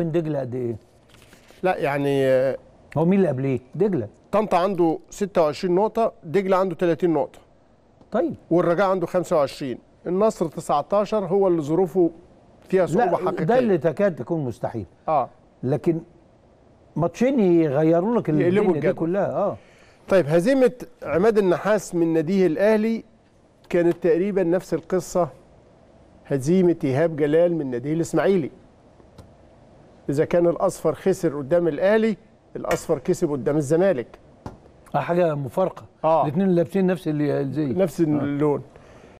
وين دجله قد ايه؟ لا يعني هو مين اللي قبليه؟ دجله طنطا عنده 26 نقطه، دجله عنده 30 نقطه. طيب والرجاء عنده 25 النصر 19 هو اللي ظروفه فيها صعوبه لا حقيقيه ده اللي تكاد تكون مستحيل اه لكن ماتشين يغيروا لك الدنيا دي كلها اه طيب هزيمه عماد النحاس من ناديه الاهلي كانت تقريبا نفس القصه هزيمه ايهاب جلال من ناديه الاسماعيلي اذا كان الاصفر خسر قدام الاهلي الاصفر كسب قدام الزمالك اه حاجه مفارقه آه. الاثنين لابسين نفس الزي نفس آه. اللون آه.